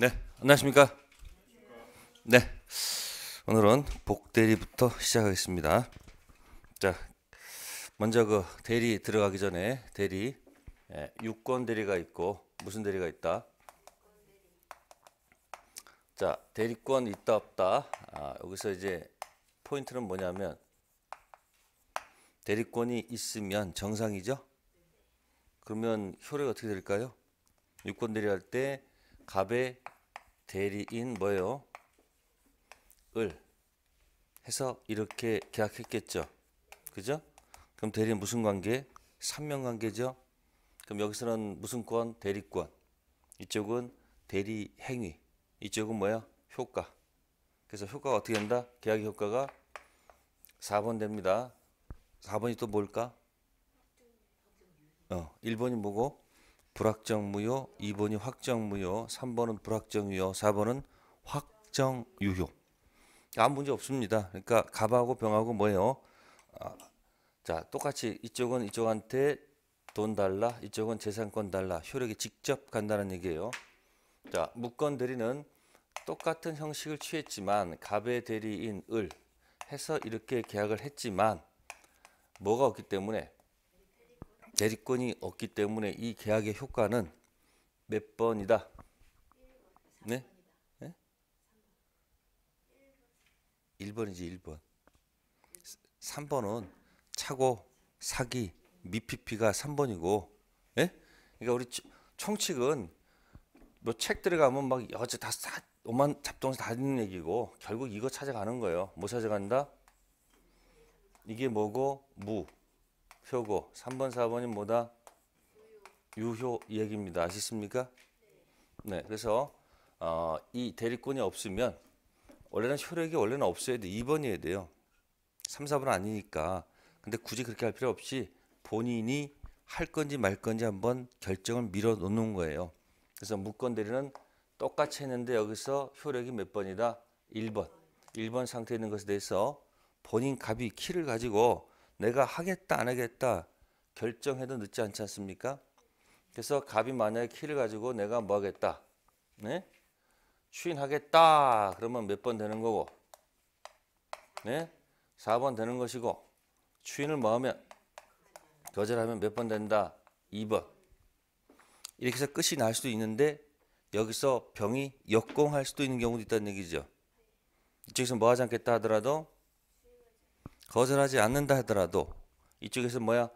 네, 안녕하십니까? 네, 오늘은 복 대리부터 시작하겠습니다. 자, 먼저 그 대리 들어가기 전에 대리 예, 유권 대리가 있고 무슨 대리가 있다? 자, 대리권 있다 없다. 아, 여기서 이제 포인트는 뭐냐면 대리권이 있으면 정상이죠. 그러면 효력이 어떻게 될까요? 유권 대리할 때 갑의 대리인 뭐예요? 을 해서 이렇게 계약했겠죠. 그죠? 그럼 대리는 무슨 관계? 삼명 관계죠. 그럼 여기서는 무슨 권? 대리권. 이쪽은 대리 행위. 이쪽은 뭐야? 효과. 그래서 효과가 어떻게 된다? 계약의 효과가 4번 됩니다. 4번이 또 뭘까? 어, 1번이 뭐고? 불확정무효, 2번이 확정무효, 3번은 불확정유효, 4번은 확정유효. 아무 문제 없습니다. 그러니까 갑하고 병하고 뭐예요? 아, 자, 똑같이 이쪽은 이쪽한테 돈 달라, 이쪽은 재산권 달라. 효력이 직접 간다는 얘기예요. 자, 무권 대리는 똑같은 형식을 취했지만 갑의 대리인 을 해서 이렇게 계약을 했지만 뭐가 없기 때문에 대리권이 없기 때문에 이 계약의 효과는 몇 번이다. 네? 네? 예? 1번이지 1번. 3번은 차고 사기 미피피가 3번이고 예? 그러니까 우리 총칙은 뭐책 들어가면 막 여자 다 사, 오만 잡동사 다 있는 얘기고 결국 이거 찾아가는 거예요. 뭐 찾아간다? 이게 뭐고 무. 효고. 3번, 4번이 뭐다? 유효 얘기입니다. 아시십니까? 네. 그래서 어, 이 대리권이 없으면 원래는 효력이 원래는 없어야 돼. 2번이어야 돼요. 3, 4번 아니니까. 근데 굳이 그렇게 할 필요 없이 본인이 할 건지 말 건지 한번 결정을 밀어 놓는 거예요. 그래서 무권 대리는 똑같이 했는데 여기서 효력이 몇 번이다? 1번. 1번 상태에 있는 것에 대해서 본인 갑이 키를 가지고 내가 하겠다 안 하겠다 결정해도 늦지 않지 않습니까? 그래서 갑이 만약에 키를 가지고 내가 뭐 하겠다. 네? 추인하겠다. 그러면 몇 번 되는 거고. 네? 4번 되는 것이고. 추인을 뭐 하면 거절하면 몇 번 된다. 2번. 이렇게 해서 끝이 날 수도 있는데 여기서 병이 역공할 수도 있는 경우도 있다는 얘기죠. 이쪽에서 뭐 하지 않겠다 하더라도 거절하지 않는다 하더라도 이쪽에서 뭐야?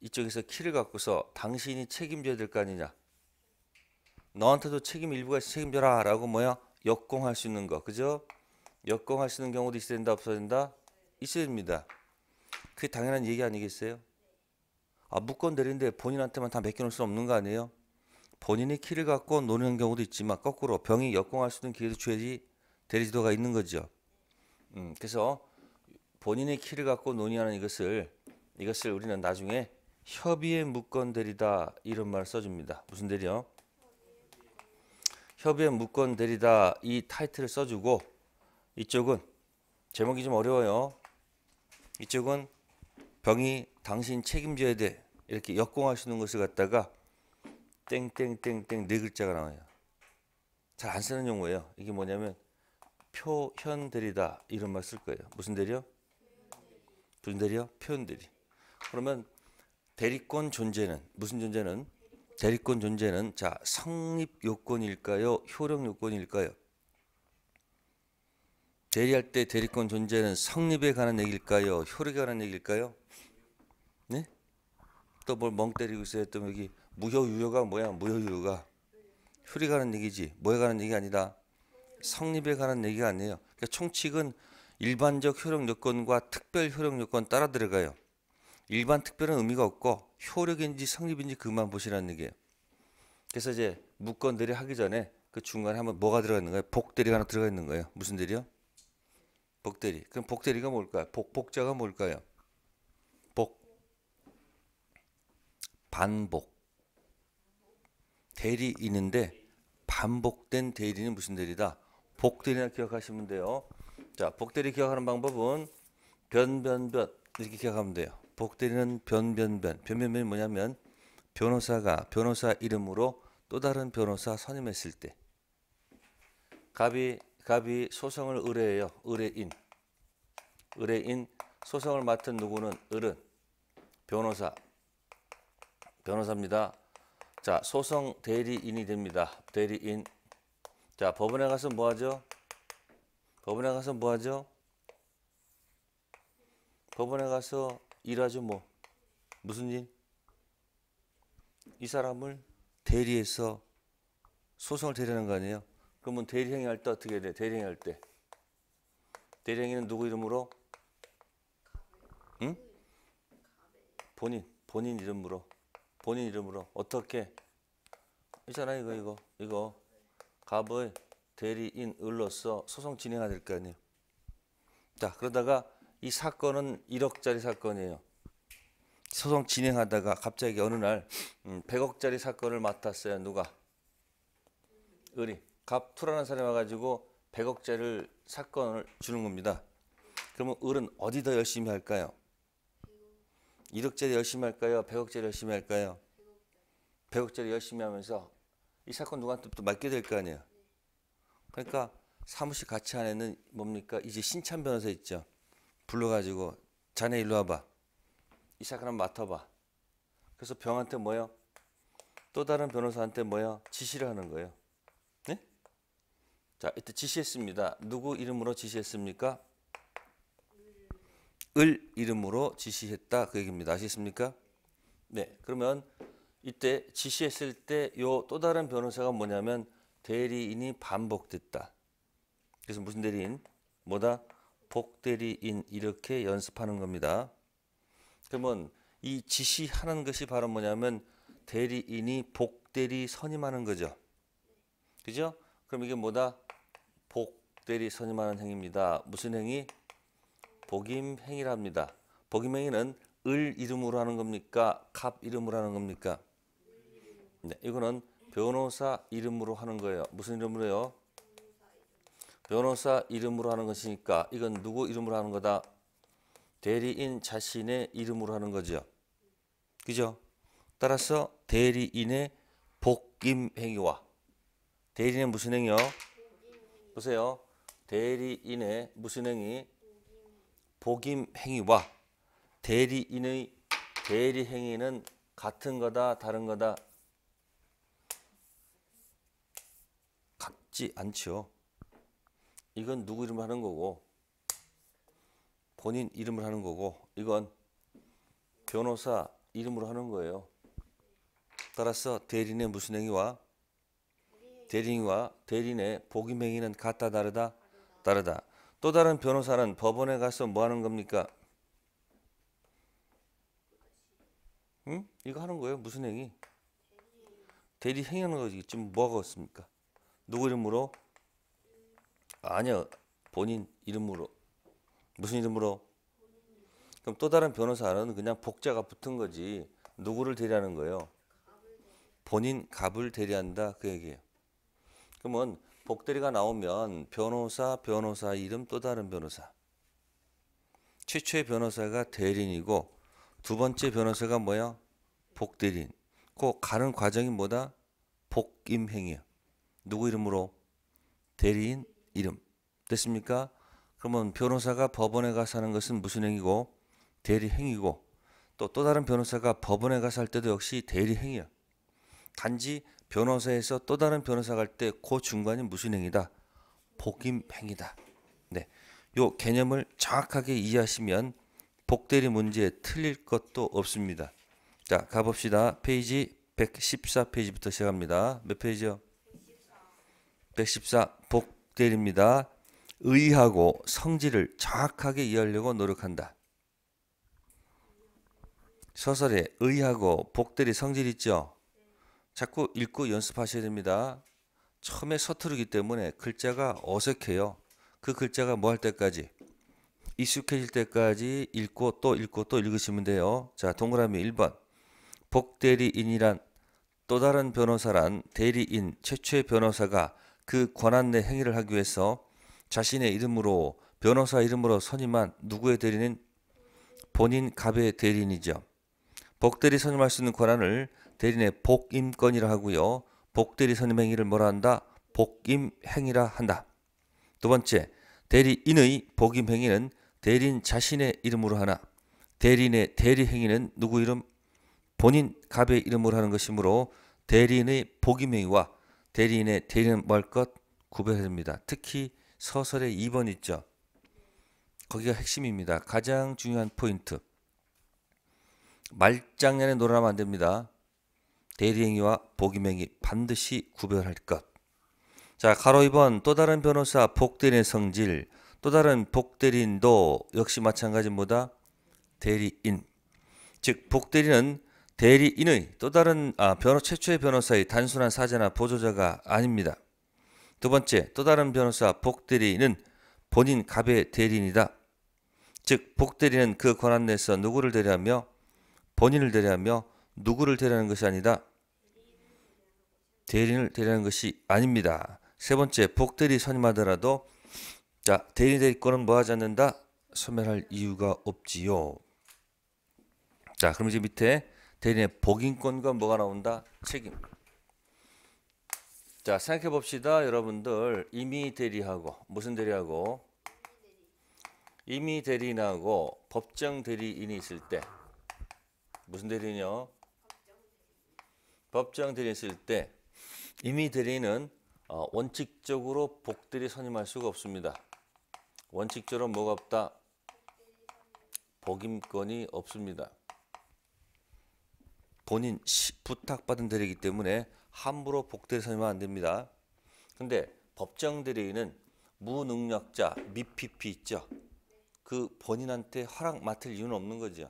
이쪽에서 키를 갖고서 당신이 책임져야 될 거 아니냐? 너한테도 책임 일부가 책임져라 라고 뭐야? 역공할 수 있는 거 그죠? 역공할 수 있는 경우도 있어야 된다 없어야 된다? 있어야 됩니다 그게 당연한 얘기 아니겠어요? 아 무건 내리는데 본인한테만 다 맡겨놓을 수 없는 거 아니에요? 본인이 키를 갖고 노는 경우도 있지만 거꾸로 병이 역공할 수 있는 기회도 줘야지 대리지도가 있는 거죠 음, 그래서 본인의 키를 갖고 논의하는 이것을 이것을 우리는 나중에 협의의 무건 대리다 이런 말을 써줍니다. 무슨 대리요? 협의의 무건 대리다 이 타이틀을 써주고 이쪽은 제목이 좀 어려워요. 이쪽은 병이 당신 책임져야 돼 이렇게 역공하시는 것을 갖다가 땡땡땡땡 네 글자가 나와요. 잘 안 쓰는 용어예요. 이게 뭐냐면 표현 대리다 이런 말 쓸 거예요. 무슨 대리요? 분들이요 표현들이 그러면 대리권 존재는 무슨 존재는 대리권 존재는 자 성립 요건일까요 효력 요건일까요 대리할 때 대리권 존재는 성립에 관한 얘기일까요 효력에 관한 얘기일까요 네? 또 뭘 멍 때리고 있어요 또 여기 무효유효가 뭐야 무효유효가 효력에 관한 얘기지 뭐에 관한 얘기 아니다 성립에 관한 얘기가 아니에요 그러니까 총칙은 일반적 효력 요건과 특별 효력 요건 따라 들어가요. 일반 특별은 의미가 없고 효력인지 성립인지 그만 보시라는 얘기예요. 그래서 이제 무건 대리 하기 전에 그 중간에 한번 뭐가 들어가 있는 거예요? 복대리가 하나 들어가 있는 거예요. 무슨 대리요? 복대리. 그럼 복대리가 뭘까요? 복복자가 뭘까요? 복 반복 대리인인데 반복된 대리는 무슨 대리다? 복대리나 기억하시면 돼요. 자, 복대리 기억하는 방법은 변변변 이렇게 기억하면 돼요. 복대리는 변변변. 변변변이 뭐냐면 변호사가 변호사 이름으로 또 다른 변호사 선임했을 때 갑이 갑이 소송을 의뢰해요. 의뢰인. 의뢰인 소송을 맡은 누구는 을은 변호사 변호사입니다. 자, 소송 대리인이 됩니다. 대리인. 자, 법원에 가서 뭐 하죠? 법원에 가서 뭐 하죠? 법원에 가서 일하죠 뭐 무슨 일? 이 사람을 대리해서 소송을 대리하는 거 아니에요? 그러면 대리행위 할때 어떻게 돼? 대리행위 할 때. 대리행위는 누구 이름으로? 응? 본인, 본인 이름으로. 본인 이름으로. 어떻게? 있잖아, 이거, 이거, 이거. 갑의 대리인을로서 소송 진행해야 될 거 아니에요. 자, 그러다가 이 사건은 1억짜리 사건이에요. 소송 진행하다가 갑자기 어느 날 100억짜리 음, 사건을 맡았어요. 누가? 의리. 갑투라는 사람이 와가지고 100억짜리 사건을 주는 겁니다. 그러면 을은 어디 더 열심히 할까요? 1억짜리 열심히 할까요? 100억짜리 열심히 할까요? 100억짜리 열심히 하면서 이 사건 누구한테 또 맡게 될 거 아니에요. 그러니까 사무실 같이 안에는 뭡니까 이제 신참 변호사 있죠. 불러가지고 자네 일로 와봐. 이 사건 맡아봐. 그래서 병한테 뭐요? 또 다른 변호사한테 뭐요? 지시를 하는 거예요. 네? 자 이때 지시했습니다. 누구 이름으로 지시했습니까? 을 이름으로 지시했다 그 얘기입니다. 아시겠습니까? 네. 그러면 이때 지시했을 때 요 또 다른 변호사가 뭐냐면 대리인이 반복됐다. 그래서 무슨 대리인? 뭐다? 복대리인 이렇게 연습하는 겁니다. 그러면 이 지시하는 것이 바로 뭐냐면 대리인이 복대리 선임하는 거죠. 그죠? 그럼 이게 뭐다? 복대리 선임하는 행위입니다. 무슨 행위? 복임행위랍니다. 복임행위는 을 이름으로 하는 겁니까? 갑 이름으로 하는 겁니까? 네, 이거는 변호사 이름으로 하는 거예요. 무슨 이름으로요? 변호사 이름으로 하는 것이니까 이건 누구 이름으로 하는 거다? 대리인 자신의 이름으로 하는 거죠. 그죠? 따라서 대리인의 복임 행위와 대리인의 무슨 행위요? 보세요. 대리인의 무슨 행위? 복임 행위와 대리인의 대리 행위는 같은 거다 다른 거다 맞지 않죠 이건 누구 이름을 하는 거고 본인 이름을 하는 거고 이건 변호사 이름으로 하는 거예요. 따라서 대리인의 무슨 행위와 대리인과 대리인의 복임 행위는 같다 다르다 다르다. 또 다른 변호사는 법원에 가서 뭐 하는 겁니까? 응? 이거 하는 거예요. 무슨 행위? 대리 행위하는 거지. 지금 뭐 하고 습니까 누구 이름으로? 아니요. 본인 이름으로. 무슨 이름으로? 그럼 또 다른 변호사는 그냥 복자가 붙은 거지. 누구를 대리하는 거예요? 본인 갑을 대리한다 그 얘기예요. 그러면 복대리가 나오면 변호사, 변호사 이름 또 다른 변호사. 최초의 변호사가 대리인이고 두 번째 변호사가 뭐야? 복대리인. 그 가는 과정이 뭐다? 복임행이에 누구 이름으로? 대리인 이름. 됐습니까? 그러면 변호사가 법원에 가서 하는 것은 무슨 행위고? 대리행위고 또 또 다른 변호사가 법원에 가서 할 때도 역시 대리행위야. 단지 변호사에서 또 다른 변호사 갈 때 그 중간이 무슨 행위다? 복임행위다. 네. 요 개념을 정확하게 이해하시면 복대리 문제 틀릴 것도 없습니다. 자, 가봅시다. 페이지 114페이지부터 시작합니다. 몇 페이지요? 114. 복대리입니다 의하고 성질을 정확하게 이해하려고 노력한다. 소설에 의하고 복대리 성질 있죠? 자꾸 읽고 연습하셔야 됩니다. 처음에 서투르기 때문에 글자가 어색해요. 그 글자가 뭐 할 때까지? 익숙해질 때까지 읽고 또 읽고 또 읽으시면 돼요. 자, 동그라미 1번. 복대리인이란 또 다른 변호사란 대리인 최초의 변호사가 그 권한 내 행위를 하기 위해서 자신의 이름으로 변호사 이름으로 선임한 누구의 대리는 본인 갑의 대리인이죠. 복대리 선임할 수 있는 권한을 대리인의 복임권이라 하고요. 복대리 선임 행위를 뭐라 한다? 복임 행위라 한다. 두 번째, 대리인의 복임 행위는 대리인 자신의 이름으로 하나 대리인의 대리 행위는 누구 이름? 본인 갑의 이름으로 하는 것이므로 대리인의 복임 행위와 대리인의 대리는 뭘것 구별해야 됩니다. 특히 서설의 2번 있죠. 거기가 핵심입니다. 가장 중요한 포인트. 말장난에 놀아나면 안 됩니다. 대리행위와 복임행위 반드시 구별할 것. 자, 가로 2번 또 다른 변호사 복대리의 성질, 또 다른 복대리인도 역시 마찬가지입니다. 대리인. 즉 복대리는 대리인의 또 다른 아, 변호 최초의 변호사의 단순한 사제나 보조자가 아닙니다. 두 번째, 또 다른 변호사 복대리인은 본인 갑의 대리인이다. 즉, 복대리는 그 권한 내에서 누구를 대리하며 본인을 대리하며 누구를 대리하는 것이 아니다. 대리인을 대리하는 것이 아닙니다. 세 번째, 복대리 선임하더라도 자, 대리 대리권은 뭐하지 않는다? 소멸할 이유가 없지요. 자, 그럼 이제 밑에 대신에 복인권과 뭐가 나온다? 책임. 자 생각해 봅시다 여러분들 임의 대리하고 무슨 대리하고 임의 대리인하고 법정 대리인이 있을 때 무슨 대리인요? 법정 대리인 있을 때 임의 대리인은 어, 원칙적으로 복대리 선임할 수가 없습니다. 원칙적으로 뭐가 없다? 복임권이 없습니다. 본인 부탁받은 대리이기 때문에 함부로 복대해서는 안 됩니다. 근데 법정 대리인은 무능력자 미피피 있죠. 그 본인한테 허락 맡을 이유는 없는 거죠.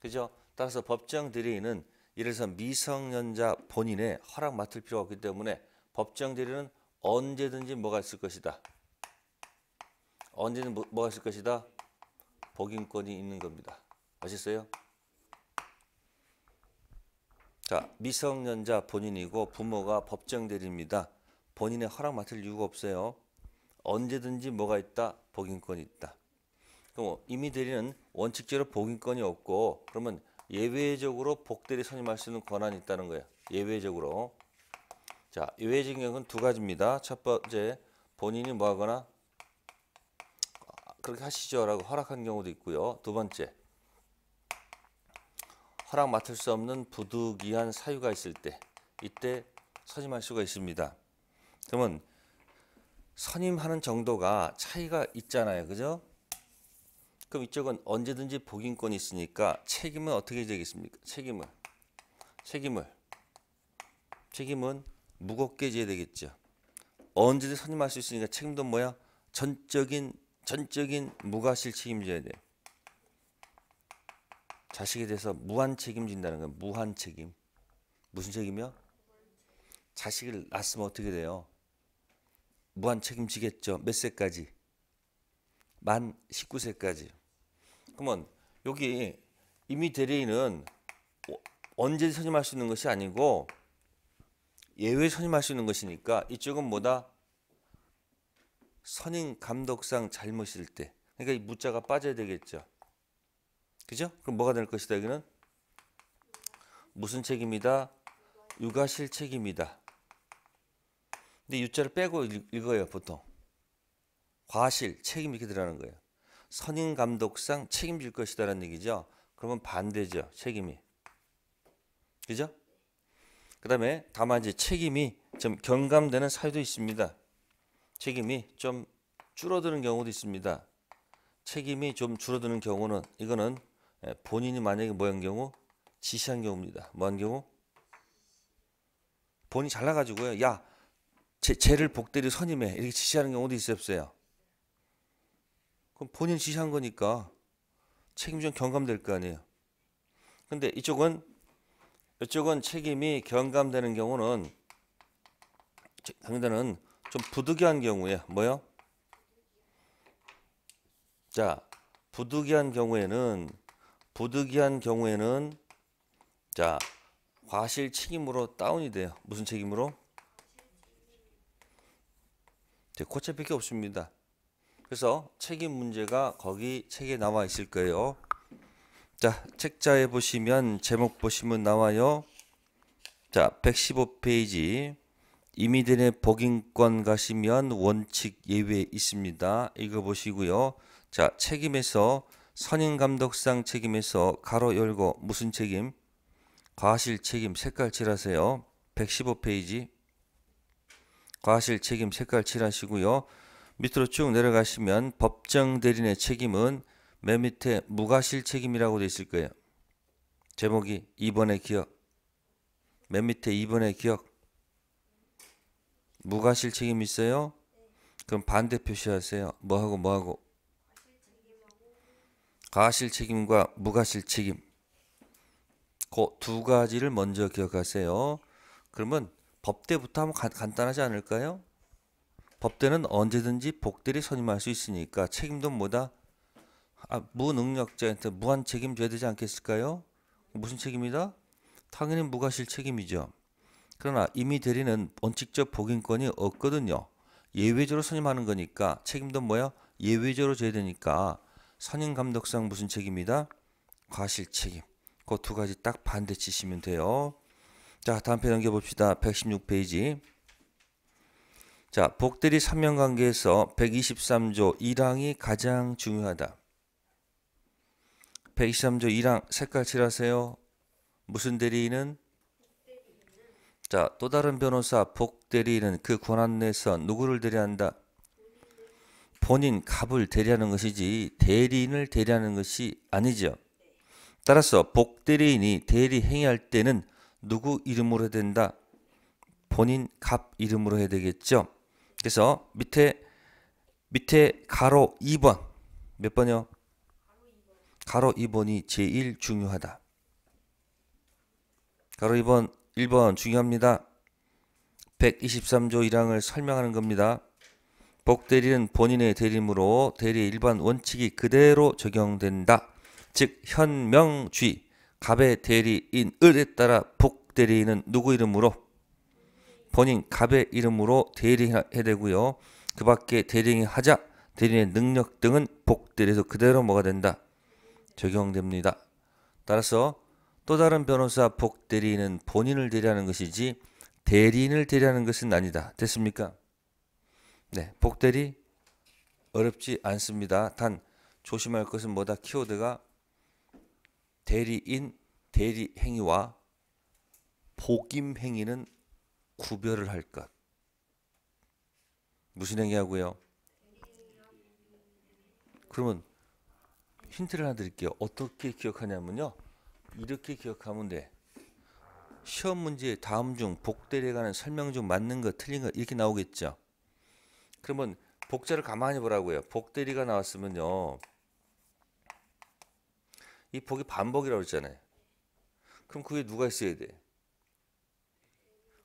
그죠? 따라서 법정 대리인은 예를 들어서 미성년자 본인의 허락 맡을 필요가 없기 때문에 법정 대리는 언제든지 뭐가 있을 것이다. 언제든 뭐, 뭐가 있을 것이다. 복인권이 있는 겁니다. 아셨어요? 자, 미성년자 본인이고 부모가 법정대리입니다. 본인의 허락 맡을 이유가 없어요. 언제든지 뭐가 있다? 복인권이 있다. 그럼 이미 대리는 원칙적으로 복인권이 없고 그러면 예외적으로 복대리 선임할 수 있는 권한이 있다는 거예요. 예외적으로. 자, 예외적인 경우는 두 가지입니다. 첫 번째, 본인이 뭐 하거나 그렇게 하시죠라고 허락한 경우도 있고요. 두 번째, 허락 맡을 수 없는 부득이한 사유가 있을 때 이때 선임할 수가 있습니다. 그러면 선임하는 정도가 차이가 있잖아요. 그죠? 그럼 이쪽은 언제든지 복인권이 있으니까 책임은 어떻게 되겠습니까? 책임은 책임을 책임은 무겁게 져야 되겠죠. 언제든 선임할 수 있으니까 책임도 뭐야? 전적인 전적인 무과실 책임져야 돼. 자식에 대해서 무한 책임진다는 거예요. 무한 책임. 무슨 책임이요? 자식을 낳았으면 어떻게 돼요? 무한 책임지겠죠. 몇 세까지? 만 19세까지. 그러면 여기 이미 대리인은 어, 언제 선임할 수 있는 것이 아니고 예외 선임할 수 있는 것이니까 이쪽은 뭐다? 선임 감독상 잘못일 때. 그러니까 이 무자가 빠져야 되겠죠. 그죠? 그럼 뭐가 될 것이다 여기는 무슨 책입니다. 육아실 책입니다. 근데 유자를 빼고 읽어요 보통. 과실 책임 이렇게 들어가는 거예요. 선임 감독상 책임질 것이다라는 얘기죠. 그러면 반대죠 책임이. 그죠? 그다음에 다만 이제 책임이 좀 경감되는 사유도 있습니다. 책임이 좀 줄어드는 경우도 있습니다. 책임이 좀 줄어드는 경우는 이거는 예, 본인이 만약에 뭐한 경우 지시한 경우입니다. 뭐한 경우 본인 잘 나가지고요. 야, 쟤, 쟤를 복대리 선임해 이렇게 지시하는 경우도 있어요, 없어요? 그럼 본인 지시한 거니까 책임좀 경감될 거 아니에요. 근데 이쪽은 이쪽은 책임이 경감되는 경우는 당대는 좀 부득이한 경우에 뭐요? 자, 부득이한 경우에는 부득이한 경우에는 자 과실 책임으로 다운이 돼요. 무슨 책임으로? 제 코체밖에 없습니다. 그래서 책임 문제가 거기 책에 나와 있을 거예요. 자 책자에 보시면 제목 보시면 나와요. 자 115페이지 이미덴의 복인권 가시면 원칙 예외 있습니다. 읽어보시고요. 자 책임에서 선인 감독상 책임에서 가로 열고 무슨 책임? 과실 책임 색깔 칠하세요. 115페이지. 과실 책임 색깔 칠하시고요. 밑으로 쭉 내려가시면 법정 대리인의 책임은 맨 밑에 무과실 책임이라고 되어 있을 거예요. 제목이 2번의 기억. 맨 밑에 2번의 기억. 무과실 책임 있어요? 그럼 반대 표시하세요. 뭐하고 뭐하고. 가실 책임과 무가실 책임. 그 두 가지를 먼저 기억하세요. 그러면 법대부터 한번 가, 간단하지 않을까요? 법대는 언제든지 복들이 선임할 수 있으니까 책임도 뭐다? 아, 무능력자한테 무한 책임 져야 되지 않겠을까요? 무슨 책임이다? 당연히 무가실 책임이죠. 그러나 이미 대리는 원칙적 복인권이 없거든요. 예외적으로 선임하는 거니까 책임도 뭐야? 예외적으로 져야 되니까 선임 감독상 무슨 책입니다. 과실 책임. 그 두 가지 딱 반대 치시면 돼요. 자, 다음 페이지 넘겨봅시다. 116페이지. 자, 복대리3명 관계에서 123조 1항이 가장 중요하다. 123조 1항 색깔 칠하세요. 무슨 대리인은? 자, 또 다른 변호사 복대리인은 그 권한 내에서 누구를 대리한다? 본인 갑을 대리하는 것이지 대리인을 대리하는 것이 아니죠. 따라서 복대리인이 대리 행위할 때는 누구 이름으로 해야 된다? 본인 값 이름으로 해야 되겠죠. 그래서 밑에 밑에 가로 2번 몇 번이요? 가로 2번이 제일 중요하다. 가로 2번 1번 중요합니다. 123조 1항을 설명하는 겁니다. 복대리는 본인의 대리므로 대리의 일반 원칙이 그대로 적용된다. 즉 현명주의 갑의 대리인 을에 따라 복대리는 누구 이름으로 본인 갑의 이름으로 대리해야 되고요. 그 밖에 대리인 하자 대리인의 능력 등은 복대리에서 그대로 뭐가 된다. 적용됩니다. 따라서 또 다른 변호사 복대리는 본인을 대리하는 것이지 대리인을 대리하는 것은 아니다. 됐습니까? 네, 복대리 어렵지 않습니다. 단 조심할 것은 뭐다? 키워드가 대리인 대리 행위와 복임 행위는 구별을 할 것. 무슨 행위하고요? 그러면 힌트를 하나 드릴게요. 어떻게 기억하냐면요. 이렇게 기억하면 돼. 시험 문제 다음 중 복대리에 관한 설명 중 맞는 것, 틀린 것 이렇게 나오겠죠. 그러면 복제를 가만히 보라고요. 복대리가 나왔으면요. 이 복이 반복이라고 했잖아요. 그럼 그게 누가 있어야 돼?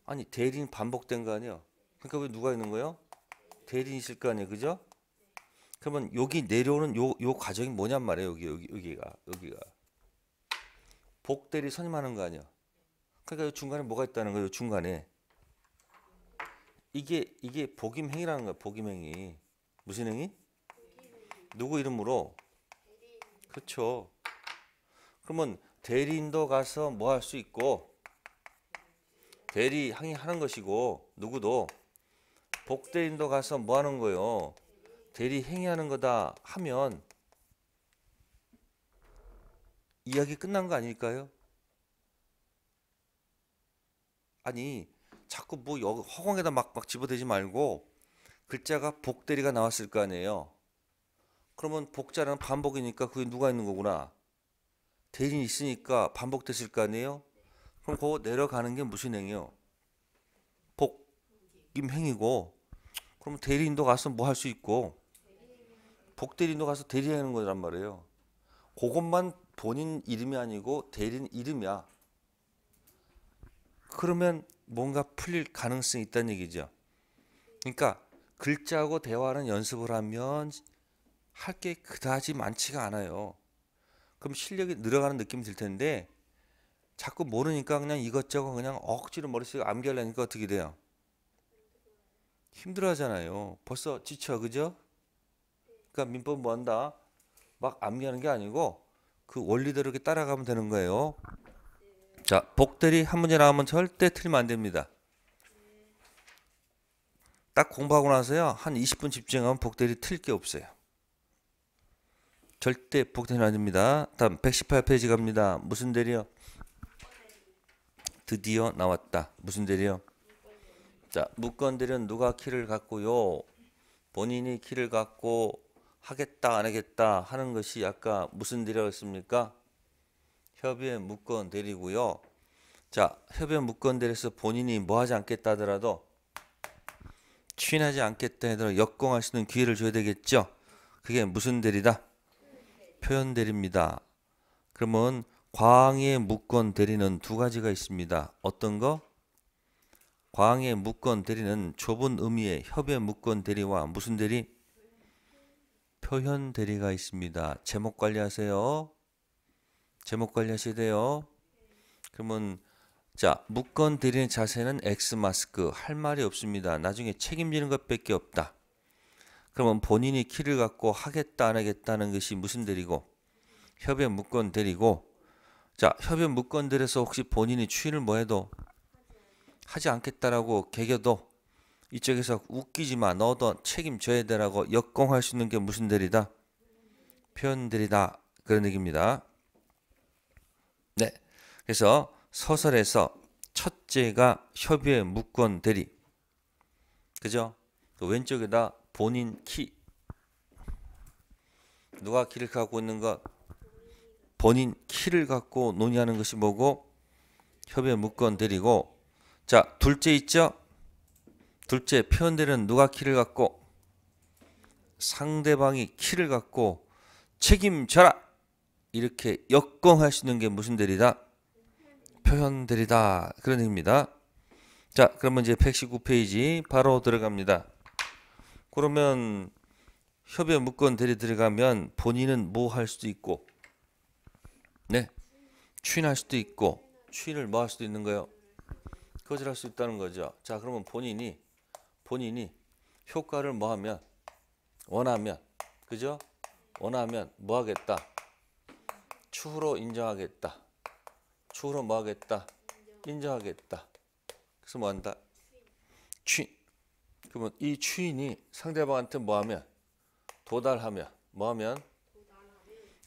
아니 대리는 반복된 거아니에요 그러니까 왜 누가 있는 거예요? 대리인 있을 거 아니에요, 그죠? 그러면 여기 내려오는 요, 요 과정이 뭐냔 말이에요, 여기, 여기, 여기가, 여기가. 복대리 선임하는 거아니에요 그러니까 중간에 뭐가 있다는 거예요, 중간에. 이게 이게 복임행위라는 거야. 복임행위. 무슨 행위? 누구 이름으로? 그렇죠. 그러면 대리인도 가서 뭐 할 수 있고 대리 항의하는 것이고 누구도 복대인도 가서 뭐 하는 거요? 대리 행위하는 거다 하면 이야기 끝난 거 아닐까요? 아니 자꾸 뭐 여, 허공에다 막, 막 집어대지 말고 글자가 복대리가 나왔을 거 아니에요. 그러면 복자라는 반복이니까 그게 누가 있는 거구나. 대리 있으니까 반복됐을 거 아니에요. 그럼 그거 내려가는 게 무슨 행위요? 복임 행위고 그럼 대리인도 가서 뭐 할 수 있고 복대리인도 가서 대리하는 거란 말이에요. 그것만 본인 이름이 아니고 대리인 이름이야. 그러면 뭔가 풀릴 가능성이 있다는 얘기죠. 그러니까 글자하고 대화하는 연습을 하면 할 게 그다지 많지가 않아요. 그럼 실력이 늘어가는 느낌이 들 텐데 자꾸 모르니까 그냥 이것저것 그냥 억지로 머릿속에 암기하려니까 어떻게 돼요? 힘들어 하잖아요. 벌써 지쳐, 그죠? 그러니까 민법 뭐 한다? 막 암기하는 게 아니고 그 원리대로 이렇게 따라가면 되는 거예요. 자, 복들이 한 문제 나오면 절대 틀리면 안 됩니다. 딱 공부하고 나서요. 한 20분 집중하면 복들이 틀게 없어요. 절대 복들이 안 됩니다. 다음 118페이지 갑니다. 무슨 대리요? 드디어 나왔다. 무슨 대리요? 자, 무건들은 누가 키를 갖고요? 본인이 키를 갖고 하겠다 안 하겠다 하는 것이 아까 무슨 대리였습니까? 협의회 묶권 대리고요. 자, 협의회 묶권 대리에서 본인이 뭐 하지 않겠다 하더라도 추인하지 않겠다 하더라도 역공할 수 있는 기회를 줘야 되겠죠. 그게 무슨 대리다? 표현 대리입니다. 그러면 광의 묶건 대리는 두 가지가 있습니다. 어떤 거? 광의 묶건 대리는 좁은 의미의 협의 묶건 대리와 무슨 대리? 표현 대리가 있습니다. 제목 관리하세요. 제목 관리하셔야 돼요. 그러면 자 무건 드리는 자세는 엑스 마스크 할 말이 없습니다. 나중에 책임지는 것밖에 없다. 그러면 본인이 키를 갖고 하겠다 안 하겠다는 것이 무슨 드리고 협의 무건 드리고 자 협의 무건 들에서 혹시 본인이 추인을 뭐해도 하지 않겠다라고 개겨도 이쪽에서 웃기지 마 너도 책임져야 되라고 역공할 수 있는 게 무슨 들이다 표현들이다 그런 얘기입니다. 그래서 서설에서 첫째가 협의의 무권 대리. 그죠? 그 왼쪽에다 본인 키. 누가 키를 갖고 있는 것? 본인 키를 갖고 논의하는 것이 뭐고? 협의의 무권 대리고. 자, 둘째 있죠? 둘째 표현대리 누가 키를 갖고? 상대방이 키를 갖고 책임져라. 이렇게 역공할 수 있는 게 무슨 대리다? 표현들이다. 그런 의미입니다. 자, 그러면 이제 119페이지 바로 들어갑니다. 그러면 협의 무건들이 들어가면 본인은 뭐 할 수도 있고 네. 추인할 수도 있고 추인을 뭐 할 수도 있는 거예요. 거절할 수 있다는 거죠. 자, 그러면 본인이 본인이 효과를 뭐 하면 원하면 그죠? 원하면 뭐 하겠다. 추후로 인정하겠다. 수로 뭐 하겠다? 인정하겠다. 그래서 뭐 한다? 취인. 그러면 이 취인이 상대방한테 뭐 하면? 도달하면. 뭐 하면?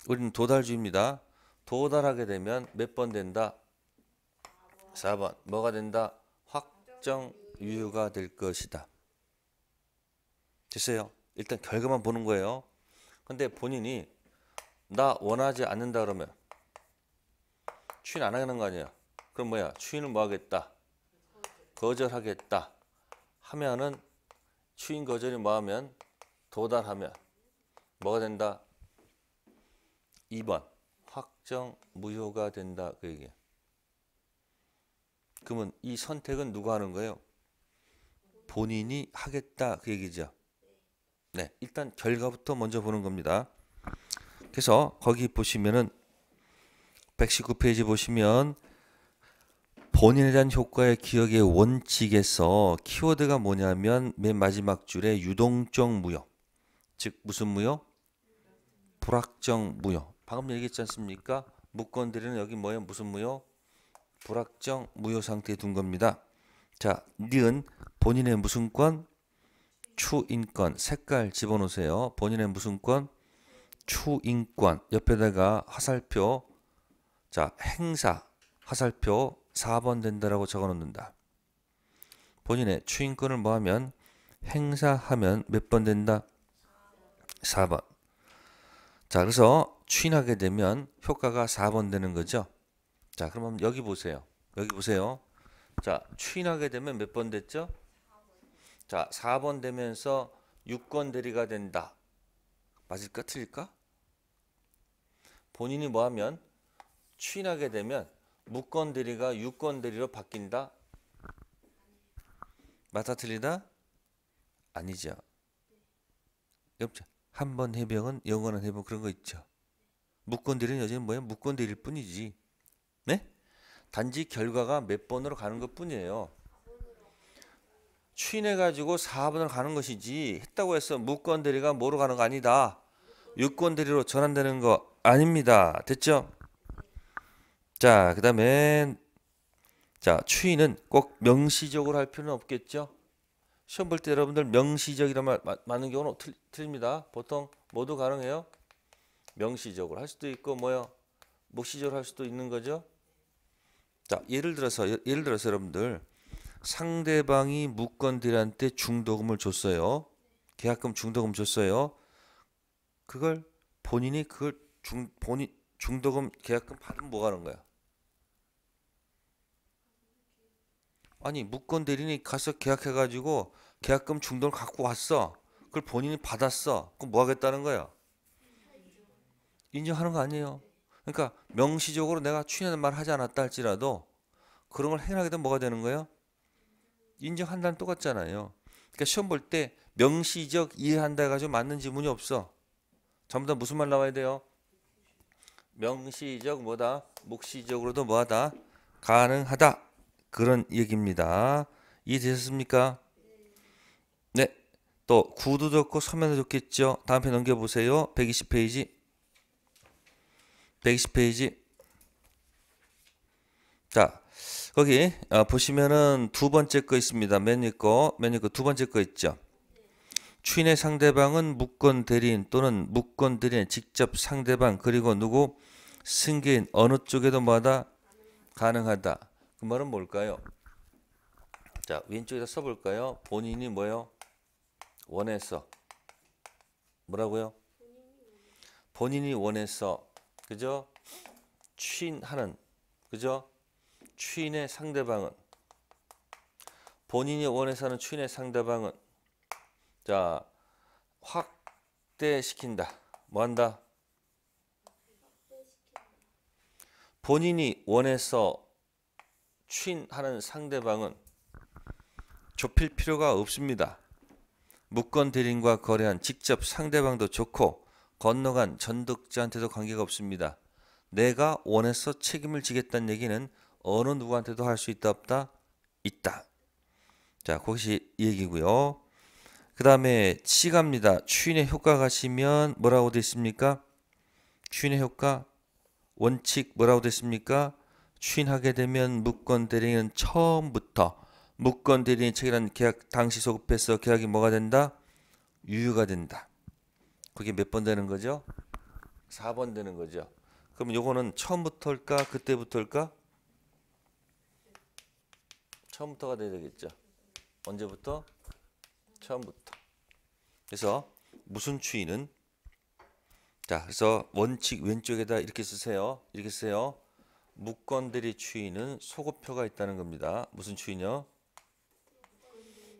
우리는 도달주입니다. 도달하게 되면 몇 번 된다? 4번. 뭐가 된다? 확정 유효가 될 것이다. 됐어요. 일단 결과만 보는 거예요. 근데 본인이 나 원하지 않는다 그러면 추인 안 하는 거 아니야. 그럼 뭐야? 추인은 뭐 하겠다? 거절하겠다. 하면은 추인 거절이 뭐 하면 도달하면 뭐가 된다? 2번 확정 무효가 된다 그 얘기야. 그러면 이 선택은 누가 하는 거예요? 본인이 하겠다 그 얘기죠. 네, 일단 결과부터 먼저 보는 겁니다. 그래서 거기 보시면은 119페이지 보시면 본인에 대한 효과의 기억의 원칙에서 키워드가 뭐냐면 맨 마지막 줄에 유동적 무역. 즉 무슨 무역? 불확정 무역. 방금 얘기했지 않습니까? 무건들은 여기 뭐예요? 무슨 무역? 불확정 무효 상태에 둔 겁니다. 자, 니은 본인의 무슨 권? 추인권. 색깔 집어넣으세요. 본인의 무슨 권? 추인권. 옆에다가 화살표 자, 행사 화살표 4번 된다라고 적어 놓는다. 본인의 추인권을 뭐하면 행사하면 몇 번 된다? 4번. 자, 그래서 추인하게 되면 효과가 4번 되는 거죠. 자, 그럼 여기 보세요. 여기 보세요. 자, 추인하게 되면 몇 번 됐죠? 자, 4번 되면서 6권 대리가 된다. 맞을까? 틀릴까? 본인이 뭐하면 추인하게 되면 무권 대리가 유권 대리로 바뀐다. 맞다 틀리다? 아니죠. 없죠. 한번 해병은 영원한 해병 그런 거 있죠. 무권 대리는 여전히 뭐야? 무권 대리일 뿐이지. 네? 단지 결과가 몇 번으로 가는 것 뿐이에요. 추인해 가지고 4번으로 가는 것이지 했다고 해서 무권 대리가 뭐로 가는 거 아니다. 유권 대리로 전환되는 거 아닙니다. 됐죠? 자, 그 다음에 자 추위는 꼭 명시적으로 할 필요는 없겠죠. 시험 볼 때 여러분들 명시적이라말 마, 많은 경우는 틀, 틀립니다. 보통 모두 가능해요. 명시적으로 할 수도 있고 뭐요 묵시적으로 할 수도 있는 거죠. 자 예를 들어서 예, 를 들어서 여러분들 상대방이 무건들한테 중도금을 줬어요. 계약금 중도금 줬어요. 그걸 본인이 그걸 중 본인 중도금 계약금 받으면 뭐 하는 거야? 아니 무권 대리인이 가서 계약해가지고 계약금 중도를 갖고 왔어. 그걸 본인이 받았어. 그럼 뭐 하겠다는 거야 인정하는 거 아니에요. 그러니까 명시적으로 내가 추인하는 말 하지 않았다 할지라도 그런 걸 행하게 되면 뭐가 되는 거예요? 인정한다는 똑같잖아요. 그러니까 시험 볼 때 명시적 이해한다 해가지고 맞는 지문이 없어. 전부 다 무슨 말 나와야 돼요? 명시적 뭐다? 묵시적으로도 뭐하다? 가능하다. 그런 얘기입니다. 이해되셨습니까? 네. 또 구도 좋고 서면도 좋겠죠. 다음 편 넘겨보세요. 120페이지. 120페이지. 자, 거기 어, 보시면은 두 번째 거 있습니다. 맨위 거, 맨위거두 번째 거 있죠. 추인의 상대방은 무권 대리인 또는 무권 대리인 직접 상대방 그리고 누구 승계인 어느 쪽에도 뭐하다 가능하다. 그 말은 뭘까요? 자, 왼쪽에다 써볼까요? 본인이 뭐요? 원했어. 뭐라고요? 본인이 원했어. 그죠? 취인하는. 그죠? 취인의 상대방은. 본인이 원해서 는 취인의 상대방은. 자, 확대시킨다. 뭐 한다? 본인이 원해서 추인하는 상대방은 좁힐 필요가 없습니다. 무권 대리인과 거래한 직접 상대방도 좋고 건너간 전득자한테도 관계가 없습니다. 내가 원해서 책임을 지겠다는 얘기는 어느 누구한테도 할 수 있다 없다 있다. 자, 그것이 얘기고요. 그 다음에 치갑니다. 추인의 효과 가시면 뭐라고 되어 있습니까? 추인의 효과 원칙 뭐라고 되어 있습니까? 추인하게 되면 무권 대리는 처음부터 무권 대리인 책이라는 계약 당시 소급해서 계약이 뭐가 된다? 유효가 된다. 그게 몇 번 되는 거죠? 4번 되는 거죠. 그럼 요거는 처음부터일까? 그때부터일까? 처음부터가 돼야 되겠죠. 언제부터? 처음부터. 그래서 무슨 추이는 자, 그래서 원칙 왼쪽에다 이렇게 쓰세요. 이렇게 쓰세요. 무건들이 추이는 소급표가 있다는 겁니다. 무슨 추이요?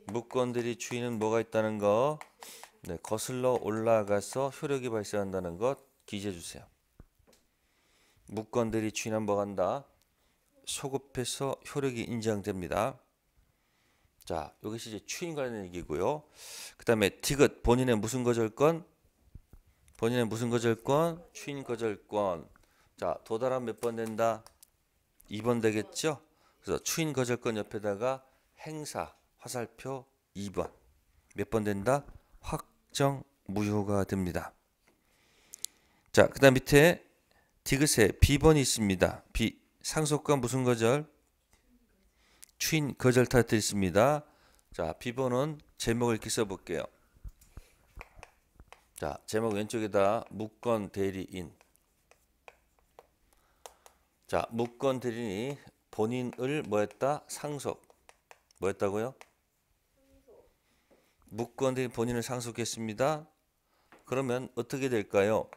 묵건들이 추이는 뭐가 있다는 거? 네, 거슬러 올라가서 효력이 발생한다는 것 기재 주세요. 묵건들이 추이는 뭐가 한다? 소급해서 효력이 인정됩니다. 자, 이것이 이제 추인 관련된 얘기고요. 그 다음에 디귿 본인의 무슨 거절권? 본인의 무슨 거절권? 추인 거절권. 자, 도달한 몇 번 된다? 2번 되겠죠? 그래서 추인 거절권 옆에다가 행사 화살표 2번. 몇 번 된다? 확정 무효가 됩니다. 자, 그다음 밑에 디귿에 B번이 있습니다. B 상속과 무슨 거절? 추인 거절 타트 있습니다. 자, B번은 제목을 이렇게 써 볼게요. 자, 제목 왼쪽에다 무권 대리인 자, 묵건 드리니 본인을 뭐했다? 상속. 뭐했다고요? 묵건 드린 본인을 상속했습니다. 그러면 어떻게 될까요?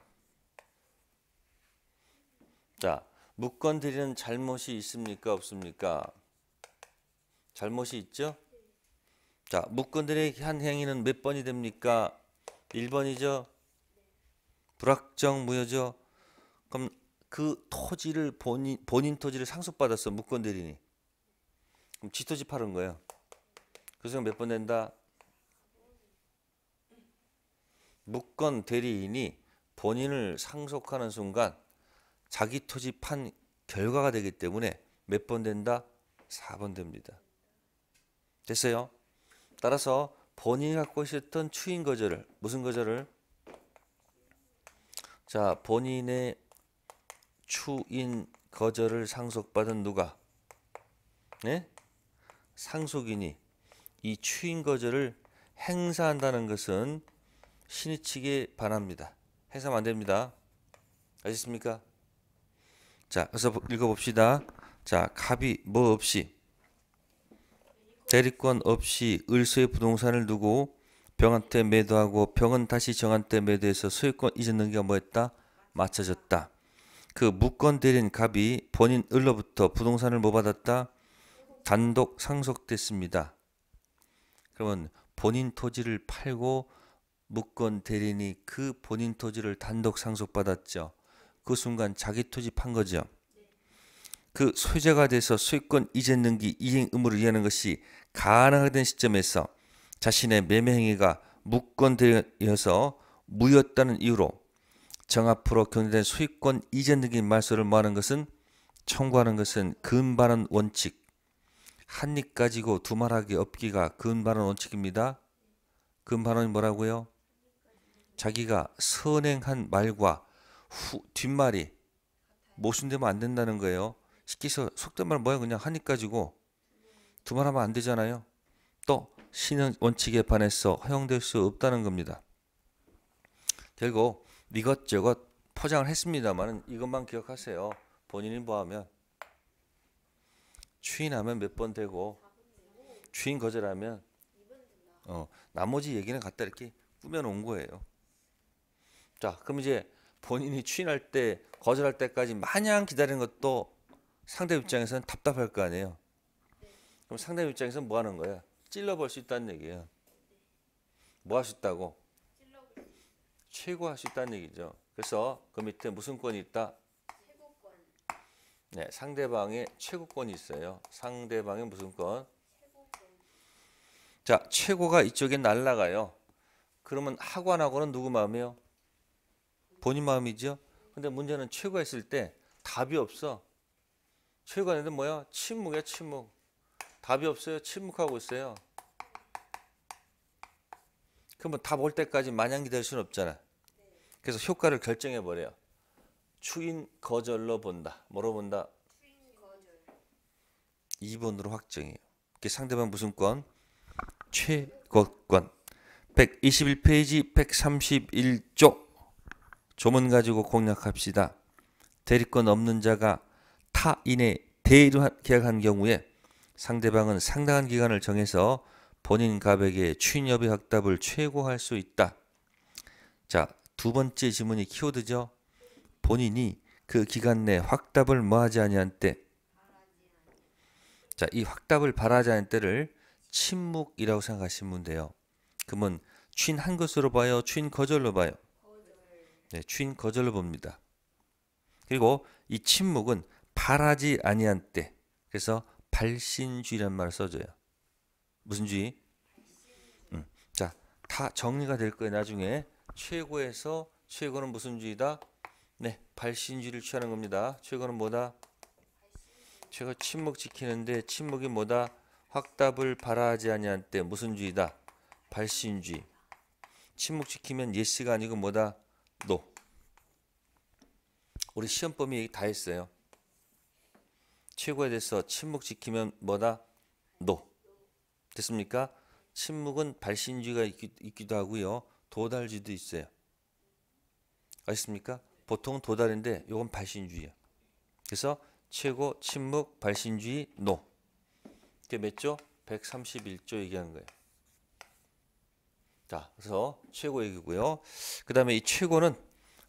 자, 묵건 드리는 잘못이 있습니까? 없습니까? 잘못이 있죠? 자, 묵건들의 한 행위는 몇 번이 됩니까? 1번이죠? 불확정 무효죠? 그럼 그 토지를 본인 본인 토지를 상속받았어 무권들리니 그럼 지 토지 팔은 거예요. 그래서 몇번 낸다? 무권 대리인이 본인을 상속하는 순간 자기 토지 판 결과가 되기 때문에 몇 번 된다? 4번 됩니다. 됐어요? 따라서 본인이 갖고 있었던 추인 거절을 무슨 거절을 자 본인의 추인 거절을 상속받은 누가? 네? 상속인이 이 추인 거절을 행사한다는 것은 신의 측에 반합니다. 해서면 안 됩니다. 아셨습니까? 자, 어서 읽어봅시다. 자, 갑이 뭐 없이 대리권 없이 을소의 부동산을 두고 병한테 매도하고 병은 다시 정한테 매도해서 소유권 이전 등기 뭐였다? 맞춰졌다. 그묶대리인 갑이 본인 을로부터 부동산을 뭐 받았다? 단독 상속됐습니다. 그러면 본인 토지를 팔고 묶건드리니 그 본인 토지를 단독 상속받았죠. 그 순간 자기 토지 판 거죠. 그 소유자가 돼서 소유권 이전 등기 이행 의무를 이하는 것이 가능하던 시점에서 자신의 매매 행위가 묶건되어서 무였다는 이유로 정앞으로 경제된 수익권 이전 등의 말소를 모하는 것은 청구하는 것은 근반른 원칙 한 입 가지고 두 말하기 없기가 근반른 원칙입니다. 근바른 뭐라고요? 자기가 선행한 말과 후, 뒷말이 모순되면 안 된다는 거예요. 시키서 속된 말 뭐야 그냥 한 입 가지고 두말 하면 안 되잖아요. 또신 원칙에 반해서 허용될 수 없다는 겁니다. 결국 이것저것 포장을 했습니다만 이것만 기억하세요. 본인이 뭐하면 추인하면 몇 번 되고 추인 거절하면 어, 나머지 얘기는 갖다 이렇게 꾸며놓은 거예요. 자, 그럼 이제 본인이 추인할 때 거절할 때까지 마냥 기다리는 것도 상대 입장에서는 답답할 거 아니에요. 그럼 상대 입장에서는 뭐 하는 거야? 찔러볼 수 있다는 얘기예요. 뭐 할 수 있다고? 최고할 수 있다는 얘기죠. 그래서 그 밑에 무슨 권이 있다? 최고권. 네, 상대방의 최고권이 있어요. 상대방의 무슨 권? 최고권. 자, 최고가 이쪽에 날라가요. 그러면 하관하고는 누구 마음이요? 본인 마음이죠. 근데 문제는 최고가 있을 때 답이 없어. 최고가 있는데 뭐야? 침묵이야, 침묵. 답이 없어요. 침묵하고 있어요. 그러면 다볼 뭐 때까지 마냥 기다릴 수는 없잖아. 그래서 효과를 결정해 버려요. 추인 거절로 본다. 뭐로 본다? 추인 거절. 2번으로 확정해요. 그 상대방 무슨 권? 최거권. 121페이지 131조. 조문 가지고 공략합시다. 대리권 없는 자가 타인의 대의 계약한 경우에 상대방은 상당한 기간을 정해서 본인 갑에게 추인협의확답을 최고할 수 있다. 자, 두 번째 지문이 키워드죠. 본인이 그 기간 내 확답을 뭐하지 아니한 때. 자, 이 확답을 바라지 않은 때를 침묵이라고 생각하시면 돼요. 그러면 취인 한 것으로 봐요, 추인 거절로 봐요. 네, 취인 거절로 봅니다. 그리고 이 침묵은 바라지 아니한 때. 그래서 발신주의란 말을 써줘요. 무슨 주의? 음. 자, 다 정리가 될 거예요. 나중에 최고에서 최고는 무슨 주의다? 네, 발신주의를 취하는 겁니다. 최고는 뭐다? 최고 침묵 지키는데 침묵이 뭐다? 확답을 바라지 아니한 때 무슨 주의다? 발신주의. 침묵 지키면 예시가 아니고 뭐다? 노. 우리 시험 범위 다 했어요. 최고에 대해서 침묵 지키면 뭐다? 노. 됐습니까? 침묵은 발신주의가 있기, 도 하고요. 도달주의도 있어요. 아십니까? 보통 도달인데 이건 발신주의예요. 그래서 최고 침묵 발신주의 노. 이게 몇 조? 131조 얘기한 거예요. 자, 그래서 최고 얘기고요. 그 다음에 이 최고는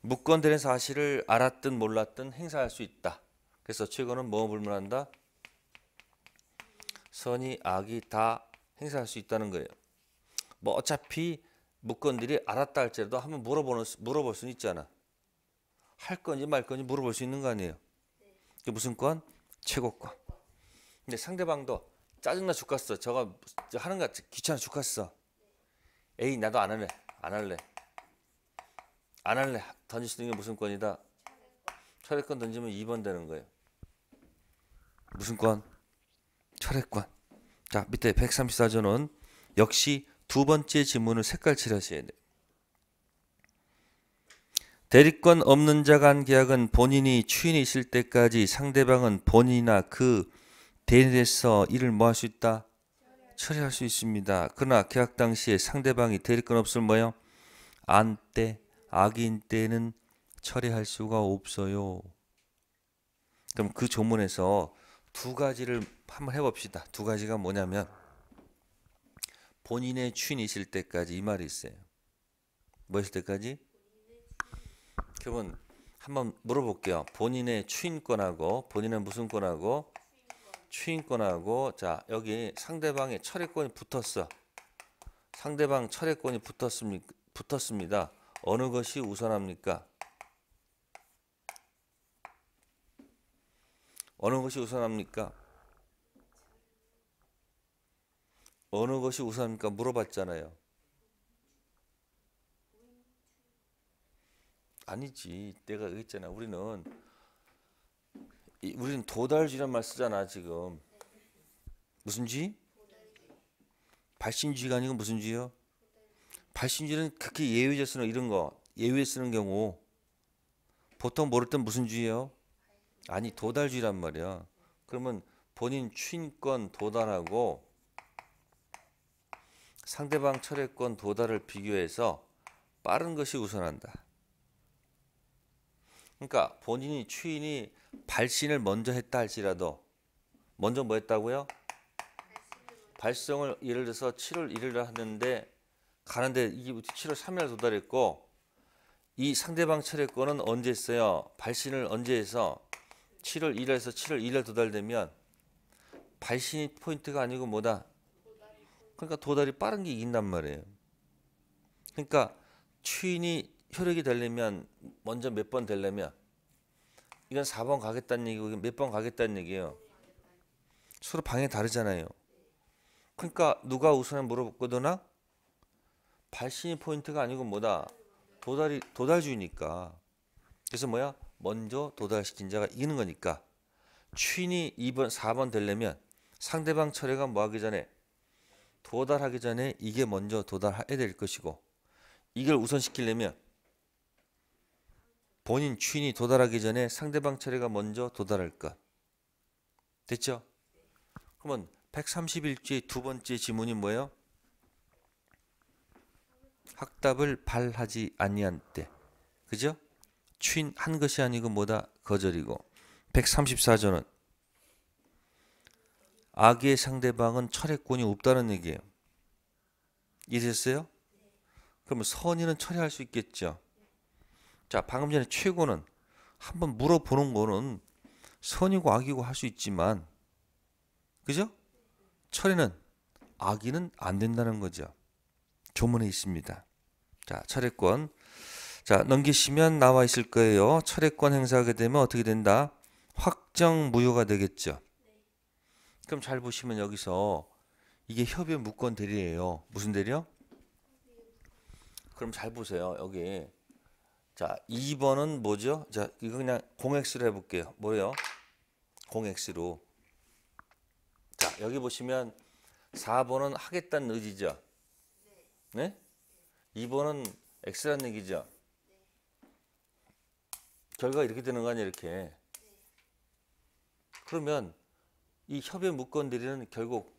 묵건되는 사실을 알았든 몰랐든 행사할 수 있다. 그래서 최고는 뭐 불문한다? 선이 악이 다 행사할 수 있다는 거예요. 뭐 어차피 무권들이 알았다 할지라도 한번 물어보는 물어볼 수는 있잖아. 할 건지 말 건지 물어볼 수 있는 거 아니에요. 이게 무슨 권? 최고권. 근데 상대방도 짜증나 죽겠어. 저가 하는 거 귀찮아 죽겠어. 에이 나도 안 할래. 안 할래. 안 할래. 던지시는 게 무슨 권이다. 철회권 던지면 2번 되는 거예요. 무슨 권? 철회권. 자, 밑에 134조는 역시 두 번째 지문을 색깔 칠하셔야 돼요. 대리권 없는 자간 계약은 본인이 추인이 있 때까지 상대방은 본인이나 그 대리에서 일을 뭐 할 수 있다? 처리할 수 있습니다. 그러나 계약 당시에 상대방이 대리권 없을 뭐요? 안 때, 악인 때는 처리할 수가 없어요. 그럼 그 조문에서 두 가지를 한번 해봅시다. 두 가지가 뭐냐면 본인의 주인이실 때까지 이 말이 있어요. 뭐있을 때까지? 그러면 한번 물어볼게요. 본인의 추인권하고 본인의 무슨 권하고 추인권하고 자 여기 상대방의 철회권이 붙었어. 상대방 철회권이 붙었습니까? 붙었습니다. 어느 것이 우선합니까? 어느 것이 우선합니까? 어느 것이 우선입니까? 물어봤잖아요. 아니지. 내가 얘기잖아 우리는 이, 우리는 도달지란 말 쓰잖아 지금. 무슨 지? 발신지가 아니고 무슨 지요? 발신지는 특히 예외제 쓰는 이런 거 예외 쓰는 경우 보통 모를 땐 무슨 주요 아니 도달주란 말이야. 그러면 본인 추인권 도달하고 상대방 철회권 도달을 비교해서 빠른 것이 우선한다. 그러니까 본인이 추인이 발신을 먼저 했다 할지라도 먼저 뭐 했다고요? 발성을 예를 들어서 7월 1일 하는데 가는데 이게 7월 3일 도달했고 이 상대방 철회권은 언제 했어요? 발신을 언제 해서 7월 1일에서 7월 1일 도달되면 발신이 포인트가 아니고 뭐다? 그러니까 도달이 빠른 게 있단 말이에요. 그러니까 추인이 혈액이 되려면 먼저 몇 번 되려면 이건 4번 가겠다는 얘기고 몇 번 가겠다는 얘기예요. 서로 방향이 다르잖아요. 그러니까 누가 우선에 물어보거나 발신이 포인트가 아니고 뭐다 도달이 도달주니까 그래서 뭐야 먼저 도달시킨 자가 이기는 거니까 추인이 2번 4번 되려면 상대방 철회가 뭐하기 전에 도달하기 전에 이게 먼저 도달해야 될 것이고 이걸 우선시키려면 본인 취인이 도달하기 전에 상대방 차례가 먼저 도달할 것. 됐죠? 그러면 131주의 두 번째 지문이 뭐예요? 학답을 발하지 아니한 때. 그죠? 취인한 것이 아니고 뭐다? 거절이고. 134조는 악의 상대방은 철회권이 없다는 얘기예요. 이해됐어요? 그러면 선의는 철회할 수 있겠죠. 자, 방금 전에 최고는 한번 물어보는 거는 선이고 악이고 할 수 있지만, 그죠? 철회는 악이는 안 된다는 거죠. 조문에 있습니다. 자, 철회권. 자, 넘기시면 나와 있을 거예요. 철회권 행사하게 되면 어떻게 된다? 확정 무효가 되겠죠. 지금 잘 보시면 여기서 이게 협의 무권 대리예요. 무슨 대리요? 그럼 잘 보세요. 여기 자 2번은 뭐죠? 자 이거 그냥 공엑스로 해볼게요. 뭐예요? 공엑스로 자 여기 보시면 4번은 하겠다는 의지죠. 네? 2번은 x라는 얘기죠. 결과 이렇게 되는 거 아니야 이렇게. 네. 그러면 이 협의 무건들은 결국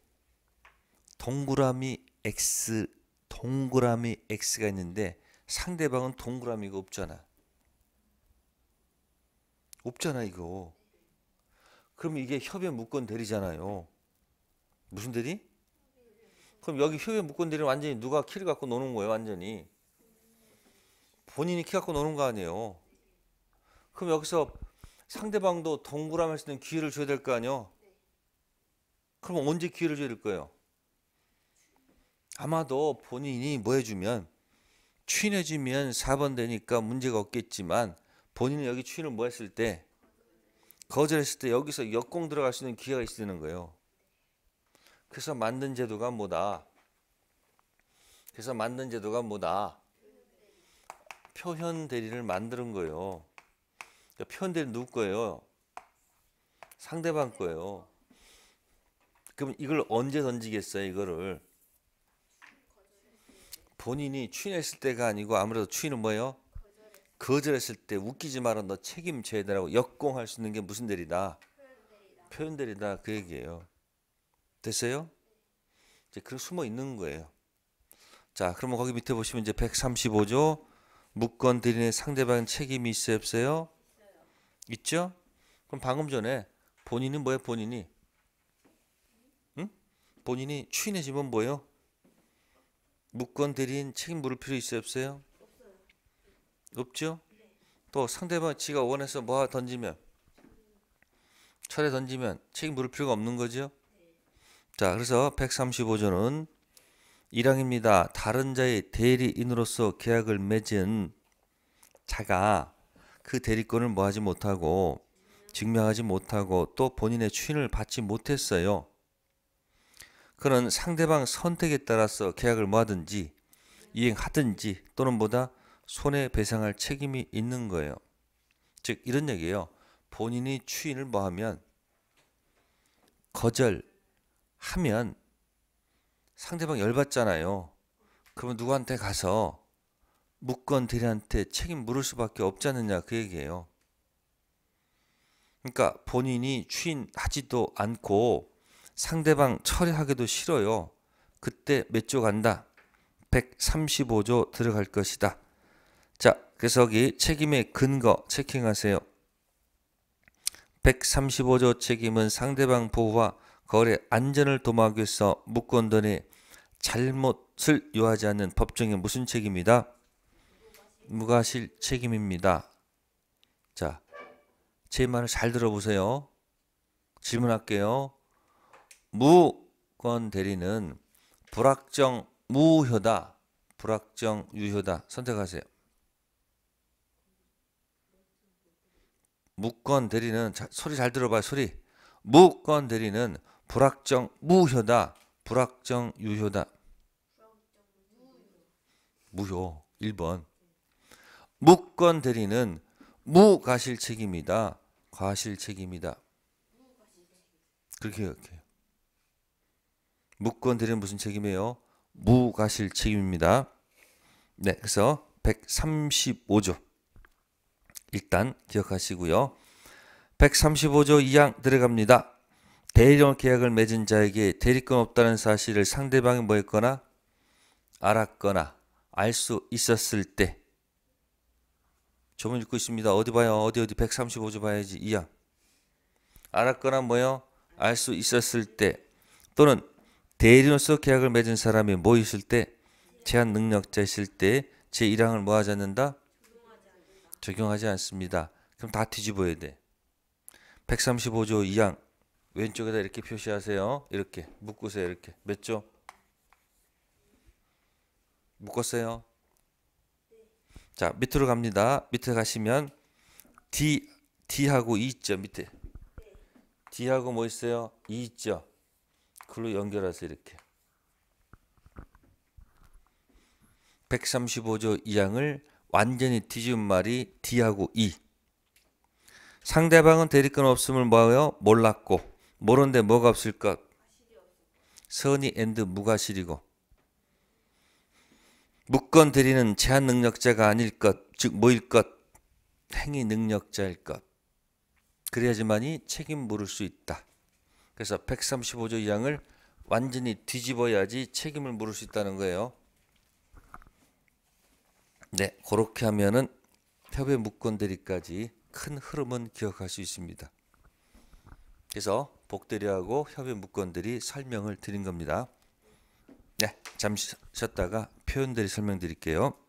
동그라미 x 동그라미 x가 있는데 상대방은 동그라미가 없잖아. 없잖아 이거. 그럼 이게 협의 무건 대리잖아요. 무슨 대리? 그럼 여기 협의 무건 대리는 완전히 누가 키를 갖고 노는 거예요, 완전히. 본인이 키 갖고 노는 거 아니에요. 그럼 여기서 상대방도 동그라미 할 수 있는 기회를 줘야 될 거 아니요. 그럼 언제 기회를 줘 거예요? 아마도 본인이 뭐 해주면 취해지면 4번 되니까 문제가 없겠지만 본인이 여기 취인을 뭐 했을 때 거절했을 때 여기서 역공 들어갈 수 있는 기회가 있는 거예요. 그래서 만든 제도가 뭐다. 그래서 만든 제도가 뭐다. 표현 대리를 만드는 거예요. 그러니까 표현 대리 누구 거예요? 상대방 거예요. 그럼 이걸 언제 던지겠어요? 이거를 본인이 추인했을 때가 아니고 아무래도 추인은 뭐예요? 거절했을 때 웃기지 마라 너 책임져야 되라고 역공할 수 있는 게 무슨 대리다? 표현대리다 그 얘기예요. 됐어요? 이제 그 숨어 있는 거예요. 자, 그러면 거기 밑에 보시면 이제 135조 무권 대리인의 상대방 책임이 있어요, 없어요? 있죠 그럼 방금 전에 본인은 뭐예요, 본인이? 본인이 추인의 집은 뭐예요? 무권 대리인 책임 물을 필요 있어요 없어요. 없죠? 네. 또 상대방 지가 원해서 뭐 던지면 철에 던지면 책임 물을 필요가 없는 거죠? 네. 자 그래서 135조는 1항입니다. 다른 자의 대리인으로서 계약을 맺은 자가 그 대리권을 뭐하지 못하고 증명하지 못하고 또 본인의 추인을 받지 못했어요. 그는 상대방 선택에 따라서 계약을 뭐하든지 이행하든지 또는 뭐다 손해배상할 책임이 있는 거예요. 즉 이런 얘기예요. 본인이 추인을 뭐하면 거절하면 상대방 열받잖아요. 그러면 누구한테 가서 무권 대리한테 책임 물을 수밖에 없지 않느냐 그 얘기예요. 그러니까 본인이 추인하지도 않고 상대방 철회하기도 싫어요. 그때 몇 조 간다. 135조 들어갈 것이다. 자, 그래서 여기 책임의 근거 체킹하세요. 135조 책임은 상대방 보호와 거래 안전을 도모하기 위해서 무권던의 잘못을 요하지 않는 법정의 무슨 책임이다? 무과실 책임입니다. 자, 제 말을 잘 들어보세요. 질문할게요. 무권 대리는 불확정 무효다. 불확정 유효다. 선택하세요. 무권 대리는 자, 소리 잘 들어봐요. 소리. 무권 대리는 불확정 무효다. 불확정 유효다. 무효. 1번. 무권 대리는 무가실 책임이다. 과실 책임이다. 그렇게 이렇 무건들은 무슨 책임이에요? 무가실 책임입니다. 네, 그래서 135조 일단 기억하시고요. 135조 2항 들어갑니다. 대리점 계약을 맺은 자에게 대리권 없다는 사실을 상대방이 뭐했거나 알았거나 알 수 있었을 때 조문 읽고 있습니다. 어디 봐요? 어디 어디 135조 봐야지. 2항 알았거나 뭐요? 알 수 있었을 때 또는 대리로서 계약을 맺은 사람이 뭐 있을 때 제한 능력자 있을 때제 1항을 뭐 하지 않는다? 적용하지 않습니다. 그럼 다 뒤집어야 돼. 135조 2항 왼쪽에다 이렇게 표시하세요. 이렇게 묶으세요. 이렇게 몇 조? 묶었어요. 자 밑으로 갑니다. 밑에 가시면 D D하고 e 있죠 밑에 D하고 뭐 있어요? e 있죠. 글로 연결해서 이렇게 135조 2항을 완전히 뒤집은 말이 D하고 E 상대방은 대리권 없음을 뭐하여 몰랐고 모른데 뭐가 없을 것 선이 앤드 무가실이고 무권 대리는 제한 능력자가 아닐 것, 즉 뭐일 것, 행위 능력자일 것. 그래야지만이 책임 물을 수 있다. 그래서 135조 2항을 완전히 뒤집어야지 책임을 물을 수 있다는 거예요. 네, 그렇게 하면은 협의 무권들이까지 큰 흐름은 기억할 수 있습니다. 그래서 복대리하고 협의 무권들이 설명을 드린 겁니다. 네, 잠시 쉬었다가 표현들이 설명드릴게요.